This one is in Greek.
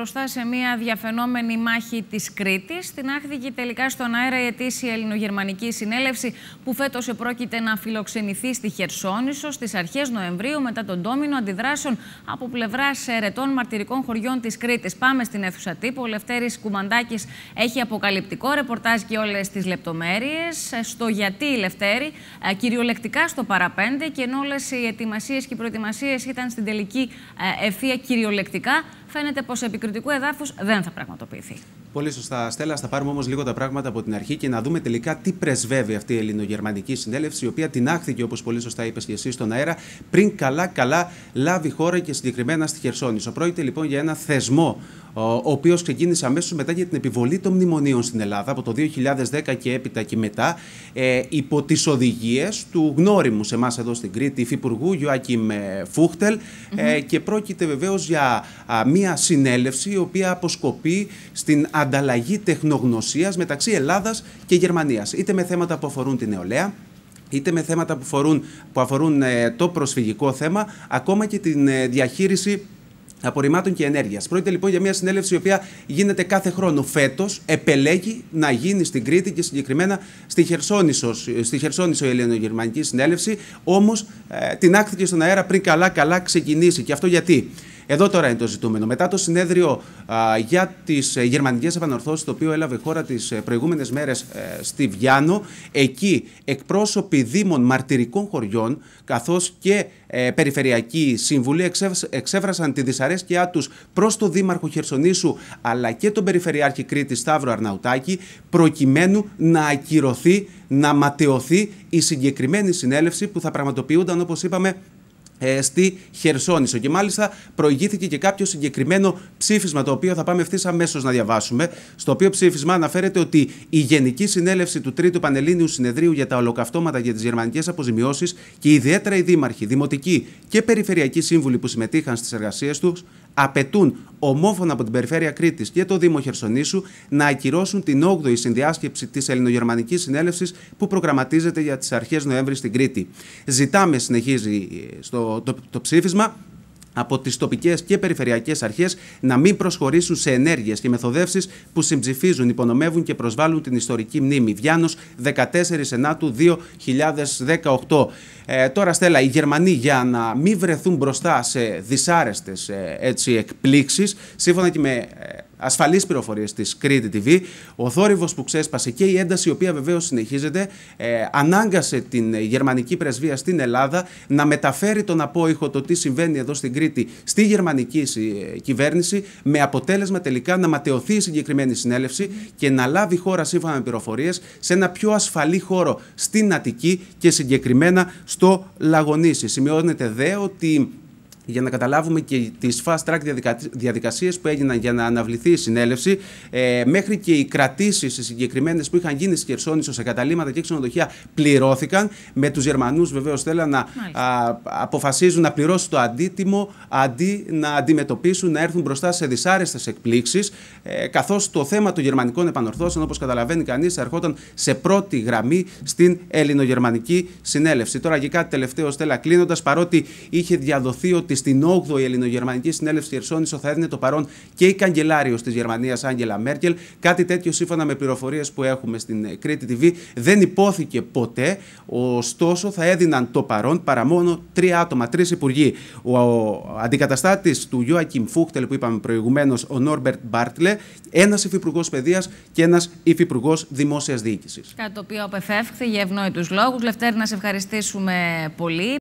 Μπροστά σε μια διαφαινόμενη μάχη της Κρήτης, την τελικά στον αέρα η ετήσια ελληνογερμανική συνέλευση που φέτος επρόκειται να φιλοξενηθεί στη Χερσόνησο στις αρχές Νοεμβρίου μετά τον ντόμινο αντιδράσεων από πλευράς ερετών μαρτυρικών χωριών της Κρήτης. Πάμε στην αίθουσα τύπου. Ο Λευτέρης Κουμαντάκης έχει αποκαλυπτικό ρεπορτάζ και όλες τις λεπτομέρειες. Στο γιατί Λευτέρη, ε, κυριολεκτικά στο παραπέντε και ενώ όλες οι ετοιμασίες και οι προετοιμασίες ήταν στην τελική ε, ευθεία κυριολεκτικά φαίνεται πως σε επικριτικού εδάφους δεν θα πραγματοποιηθεί. Πολύ σωστά, Στέλλα. Θα πάρουμε όμως λίγο τα πράγματα από την αρχή και να δούμε τελικά τι πρεσβεύει αυτή η ελληνογερμανική συνέλευση, η οποία τεινάχθηκε, όπως πολύ σωστά είπες και εσύ, στον αέρα, πριν καλά-καλά λάβει χώρα και συγκεκριμένα στη Χερσόνησο. Πρόκειται λοιπόν για ένα θεσμό ο οποίος ξεκίνησε αμέσως μετά για την επιβολή των μνημονίων στην Ελλάδα από το 2010 και έπειτα και μετά, ε, υπό τις οδηγίες του γνώριμου σε εμάς εδώ στην Κρήτη, υφυπουργού Ιωάκιμ ε, ε, και πρόκειται βεβαίως για μια συνέλευση η οποία αποσκοπεί στην ανταλλαγή τεχνογνωσίας μεταξύ Ελλάδας και Γερμανίας, είτε με θέματα που αφορούν την νεολαία, είτε με θέματα που αφορούν, που αφορούν ε, το προσφυγικό θέμα, ακόμα και την ε, διαχείριση απορριμμάτων και ενέργειας. Πρόκειται λοιπόν για μια συνέλευση η οποία γίνεται κάθε χρόνο φέτος, επελέγει να γίνει στην Κρήτη και συγκεκριμένα στη Χερσόνησο, στη Χερσόνησο η Ελληνογερμανική Συνέλευση. Όμως ε, την άκθηκε στον αέρα πριν καλά-καλά ξεκινήσει. Και αυτό γιατί. Εδώ τώρα είναι το ζητούμενο. Μετά το συνέδριο για τις ε, γερμανικές επανορθώσεις, το οποίο έλαβε χώρα τις ε, προηγούμενες μέρες ε, στη Βιάνο, εκεί εκπρόσωποι δήμων μαρτυρικών χωριών, καθώς και ε, περιφερειακοί σύμβουλοι εξέφρασαν τη δυσαρέσκειά τους προς τον Δήμαρχο Χερσονήσου αλλά και τον Περιφερειάρχη Κρήτη Σταύρο Αρναουτάκη, προκειμένου να ακυρωθεί, να ματαιωθεί η συγκεκριμένη συνέλευση που θα πραγματοποιούνταν, όπως είπαμε, ε, στη Χερσόνησο. Και μάλιστα προηγήθηκε και κάποιο συγκεκριμένο ψήφισμα, το οποίο θα πάμε ευθύς αμέσως να διαβάσουμε. Στο οποίο ψήφισμα αναφέρεται ότι η Γενική Συνέλευση του Τρίτου Πανελλήνιου Συνεδρίου για τα Ολοκαυτώματα και τις Γερμανικές Αποζημιώσεις και ιδιαίτερα οι δήμαρχοι, δημοτικοί και περιφερειακοί σύμβουλοι που συμμετείχαν στις εργασίες τους απαιτούν ομόφωνα από την Περιφέρεια Κρήτης και το Δήμο Χερσονήσου να ακυρώσουν την 8η συνδιάσκεψη της Ελληνογερμανικής Συνέλευσης που προγραμματίζεται για τις αρχές Νοέμβρη στην Κρήτη. Ζητάμε, συνεχίζει ε, στο, το, το ψήφισμα, από τις τοπικές και περιφερειακές αρχές να μην προσχωρήσουν σε ενέργειες και μεθοδεύσεις που συμψηφίζουν, υπονομεύουν και προσβάλλουν την ιστορική μνήμη. Βιάνο 14 Σενάτου 2018. τώρα, Στέλλα, οι Γερμανοί για να μην βρεθούν μπροστά σε δυσάρεστες ε, εκπλήξεις, σύμφωνα και με ε, ασφαλείς πληροφορίες της Κρήτη TV. Ο θόρυβος που ξέσπασε και η ένταση, η οποία βεβαίως συνεχίζεται, ε, ανάγκασε την γερμανική πρεσβεία στην Ελλάδα να μεταφέρει τον απόϊχο το τι συμβαίνει εδώ στην Κρήτη στη γερμανική ε, κυβέρνηση, με αποτέλεσμα τελικά να ματαιωθεί η συγκεκριμένη συνέλευση και να λάβει χώρα σύμφωνα με πληροφορίες σε ένα πιο ασφαλή χώρο στην Αττική και συγκεκριμένα στο Λαγονίσι. Σημειώνεται δε ότι για να καταλάβουμε και τις fast track διαδικασίες που έγιναν για να αναβληθεί η συνέλευση, ε, μέχρι και οι κρατήσεις οι συγκεκριμένες που είχαν γίνει στη Χερσόνησος σε καταλήματα και ξενοδοχεία πληρώθηκαν, με τους Γερμανούς, βεβαίως θέλαν να α, αποφασίζουν να πληρώσουν το αντίτιμο αντί να αντιμετωπίσουν, να έρθουν μπροστά σε δυσάρεστες εκπλήξεις, ε, καθώς το θέμα των γερμανικών επανορθώσεων, όπως καταλαβαίνει κανείς, ερχόταν σε πρώτη γραμμή στην ελληνογερμανική συνέλευση. Τώρα και κάτι τελευταίο, Στέλλα, κλείνοντας παρότι είχε διαδοθεί ότι στην 8η Ελληνογερμανική Συνέλευση Χερσόνησο θα έδινε το παρόν και η καγκελάριο της Γερμανίας Άγγελα Μέρκελ. Κάτι τέτοιο σύμφωνα με πληροφορίες που έχουμε στην ε, Κρήτη TV δεν υπόθηκε ποτέ. Ωστόσο θα έδιναν το παρόν παρά μόνο τρία άτομα, τρεις υπουργοί. Ο, αντικαταστάτης του Ιωακιμ Φούχτελ που είπαμε προηγουμένως, ο Νόρμπερτ Μπάρτλε, ένας υφυπουργός παιδείας και ένας υφυπουργός δημόσιας διοίκησης. Κάτι το οποίο απεφεύχθη για ευνόητους λόγους. Λευτέρη, να σε ευχαριστήσουμε πολύ.